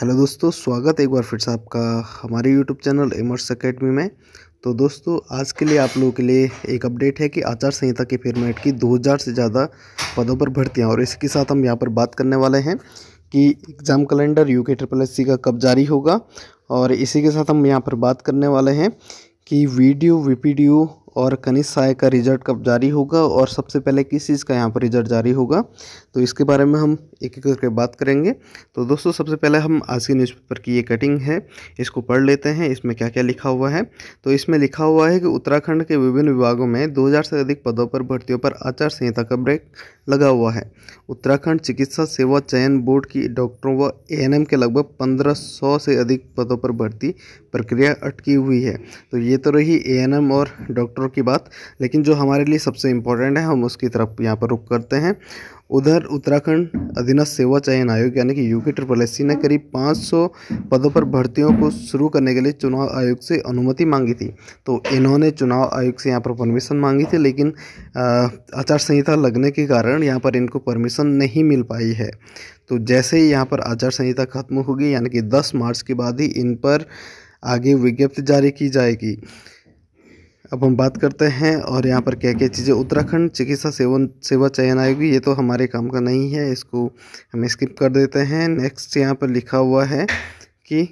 hello दोस्तों स्वागत एक बार फिर से आपका हमारे यूट्यूब चैनल एमर्स अकेडमी में तो दोस्तों आज के लिए आप लोगों के लिए एक अपडेट है कि आचार संहिता के फॉर्मेट की 2000 से ज़्यादा पदों पर भर्तियां और इसके साथ हम यहां पर बात करने वाले हैं कि exam calendar U K triple S का कब जारी होगा और इसी के साथ हम यहाँ पर बात करने वाले हैं कि वीडियो वी और कनिष्ठ साय का रिजल्ट कब जारी होगा और सबसे पहले किस चीज़ का यहाँ पर रिजल्ट जारी होगा तो इसके बारे में हम एक एक करके बात करेंगे तो दोस्तों सबसे पहले हम आज के न्यूज़पेपर की ये कटिंग है इसको पढ़ लेते हैं इसमें क्या क्या लिखा हुआ है तो इसमें लिखा हुआ है कि उत्तराखंड के विभिन्न विभागों में दो से अधिक पदों पर भर्तियों पर आचार संहिता का ब्रेक लगा हुआ है उत्तराखंड चिकित्सा सेवा चयन बोर्ड की डॉक्टरों व एएनएम के लगभग सौ से अधिक पदों पर भर्ती प्रक्रिया अटकी हुई है तो ये तो रही एएनएम और डॉक्टर और की बात लेकिन जो हमारे लिए सबसे इम्पोर्टेंट है हम उसकी तरफ यहाँ पर रुक करते हैं उधर उत्तराखंड अधीनस्थ सेवा चयन आयोग यानी कि यूके ट्रिपल एस ने करीब 500 पदों पर भर्तियों को शुरू करने के लिए चुनाव आयोग से अनुमति मांगी थी तो इन्होंने चुनाव आयोग से यहाँ पर परमिशन मांगी थी लेकिन आचार संहिता लगने के कारण यहाँ पर इनको परमिशन नहीं मिल पाई है तो जैसे ही यहाँ पर आचार संहिता खत्म होगी यानी कि दस मार्च के बाद ही इन पर आगे विज्ञप्ति जारी की जाएगी अब हम बात करते हैं और यहाँ पर क्या क्या चीज़ें उत्तराखंड चिकित्सा सेवन सेवा चयन आयोग ये तो हमारे काम का नहीं है इसको हम स्किप कर देते हैं नेक्स्ट यहाँ पर लिखा हुआ है कि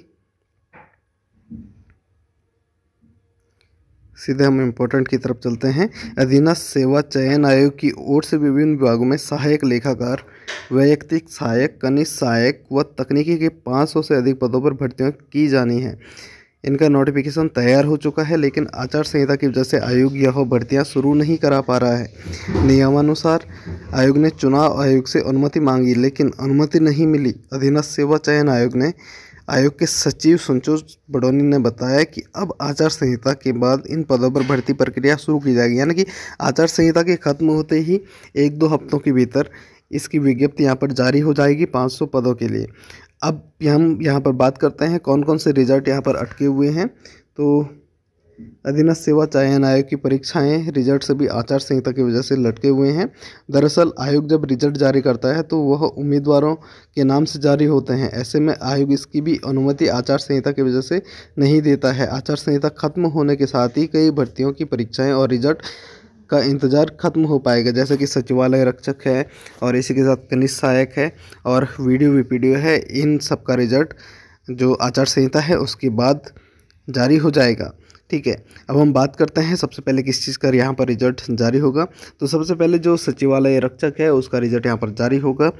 सीधे हम इम्पोर्टेंट की तरफ चलते हैं अधीना सेवा चयन आयोग की ओर से विभिन्न विभागों में सहायक लेखाकार वैयक्तिक सहायक कनिष्ठ सहायक व तकनीकी के 500 से अधिक पदों पर भर्तियां की जानी है इनका नोटिफिकेशन तैयार हो चुका है लेकिन आचार संहिता की वजह से आयोग यह भर्तियाँ शुरू नहीं करा पा रहा है नियमानुसार आयोग ने चुनाव आयोग से अनुमति मांगी लेकिन अनुमति नहीं मिली अधीनस्थ सेवा चयन आयोग ने आयोग के सचिव संतोष बडोनी ने बताया कि अब आचार संहिता के बाद इन पदों पर भर्ती प्रक्रिया शुरू की जाएगी यानी कि आचार संहिता के खत्म होते ही एक दो हफ्तों के भीतर इसकी विज्ञप्ति यहाँ पर जारी हो जाएगी 500 पदों के लिए अब हम यहाँ पर बात करते हैं कौन कौन से रिजल्ट यहाँ पर अटके हुए हैं तो अधीनस्थ सेवा चयन आयोग की परीक्षाएं रिजल्ट से भी आचार संहिता की वजह से लटके हुए हैं दरअसल आयोग जब रिजल्ट जारी करता है तो वह उम्मीदवारों के नाम से जारी होते हैं ऐसे में आयोग इसकी भी अनुमति आचार संहिता की वजह से नहीं देता है आचार संहिता खत्म होने के साथ ही कई भर्तियों की परीक्षाएं और रिजल्ट का इंतज़ार खत्म हो पाएगा जैसे कि सचिवालय रक्षक है और इसी के साथ कनिष्ठ सहायक है और वीडियो वीपीडीओ है इन सब का रिजल्ट जो आचार संहिता है उसके बाद जारी हो जाएगा ठीक है अब हम बात करते हैं सबसे पहले किस चीज़ का यहाँ पर रिजल्ट जारी होगा तो सबसे पहले जो सचिवालय रक्षक है उसका रिजल्ट यहाँ पर जारी होगा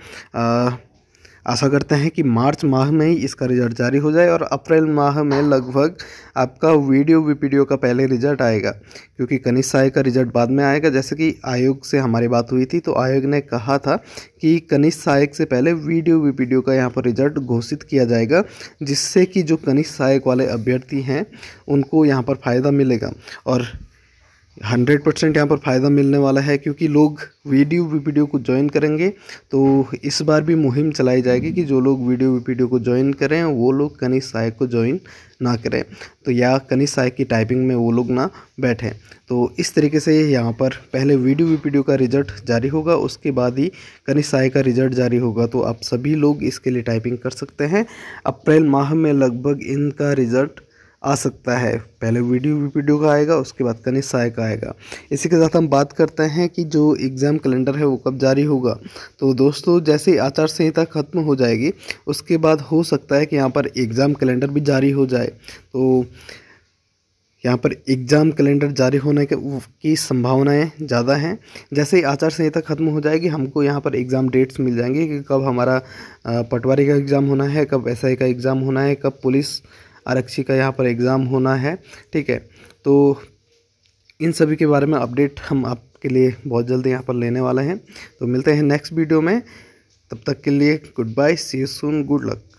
आशा करते हैं कि मार्च माह में ही इसका रिज़ल्ट जारी हो जाए और अप्रैल माह में लगभग आपका वीडियो वी पी का पहले रिज़ल्ट आएगा क्योंकि कनिष्ठ साय का रिज़ल्ट बाद में आएगा जैसे कि आयोग से हमारी बात हुई थी तो आयोग ने कहा था कि कनिष्ठ सहायक से पहले वीडियो वी पी का यहाँ पर रिज़ल्ट घोषित किया जाएगा जिससे कि जो कनिष्ठ सहायक वाले अभ्यर्थी हैं उनको यहाँ पर फ़ायदा मिलेगा और हंड्रेड परसेंट यहाँ पर फ़ायदा मिलने वाला है क्योंकि लोग वीडियो वीडियो को ज्वाइन करेंगे तो इस बार भी मुहिम चलाई जाएगी कि जो लोग वीडियो वीडियो को ज्वाइन करें वो लोग कनिष सहायक को ज्वाइन ना करें तो या कनिष सहायक की टाइपिंग में वो लोग ना बैठें तो इस तरीके से यहाँ पर पहले वीडियो वीडियो का रिजल्ट जारी होगा उसके बाद ही कनिष सहायक का रिजल्ट जारी होगा तो आप सभी लोग इसके लिए टाइपिंग कर सकते हैं अप्रैल माह में लगभग इनका रिज़ल्ट आ सकता है पहले वीडियो वीडियो का आएगा उसके बाद कनिक सहाय का आएगा इसी के साथ हम बात करते हैं कि जो एग्ज़ाम कैलेंडर है वो कब जारी होगा तो दोस्तों जैसे ही आचार संहिता खत्म हो जाएगी उसके बाद हो सकता है कि यहाँ पर एग्ज़ाम कैलेंडर भी जारी हो जाए तो यहाँ पर एग्ज़ाम कैलेंडर जारी होने के की संभावनाएं ज़्यादा हैं जैसे ही आचार संहिता खत्म हो जाएगी हमको यहाँ पर एग्ज़ाम डेट्स मिल जाएंगे कि कब हमारा पटवारी का एग्ज़ाम होना है कब एस का एग्ज़ाम होना है कब पुलिस आरक्षी का यहाँ पर एग्ज़ाम होना है ठीक है तो इन सभी के बारे में अपडेट हम आपके लिए बहुत जल्दी यहाँ पर लेने वाले हैं तो मिलते हैं नेक्स्ट वीडियो में तब तक के लिए goodbye see soon soon good luck